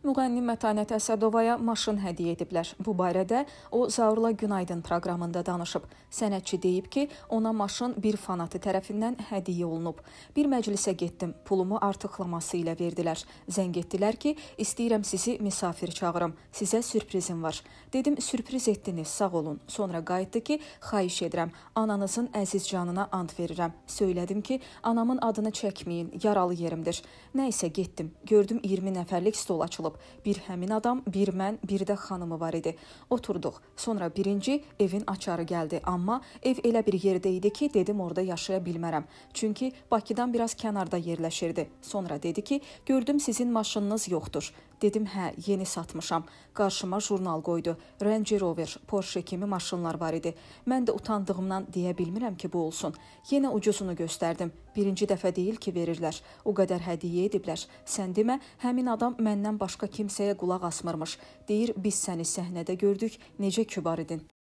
Müğənni Mətanət Əsədovaya maşın hədiyyə ediblər. Bu barədə o Zaurla Günaydın proqramında danışıb. Sənətçi deyib ki, ona maşın bir fanatı tərəfindən hədiyyə olunub. Bir məclisə getdim, pulumu artıqlaması ilə verdilər. Zəng etdilər ki, istəyirəm sizi misafir çağırım, sizə sürprizim var. Dedim, sürpriz etdiniz, sağ olun. Sonra qayıtdı ki, xahiş edirəm, ananızın əziz canına and verirəm. Söylədim ki, anamın adını çəkməyin, yaralı yerimdir. Nə isə getdim, gördüm 20 nəfərlik stol açılıb olub. Bir həmin adam, bir mən, bir də xanımı var idi. Oturduq. Sonra birinci evin açarı gəldi, amma ev elə bir yerdə idi ki, dedim orada yaşaya bilmərəm. Çünki Bakıdan biraz kənarda yerləşirdi. Sonra dedi ki, gördüm sizin maşınınız yoxdur. Dedim, hə, yeni satmışam. Qarşıma jurnal qoydu. Range Rover, Porsche kimi maşınlar var idi. Mən də utandığımdan deyə bilmirəm ki, bu olsun. Yenə ucuzunu göstərdim. Birinci dəfə deyil ki, verirlər. O qədər hədiyyə ediblər. Sən demə, həmin adam məndən başqa başqa kimsəyə qulaq asmırmış. Deyir biz səni səhnədə gördük, necə kübar idin.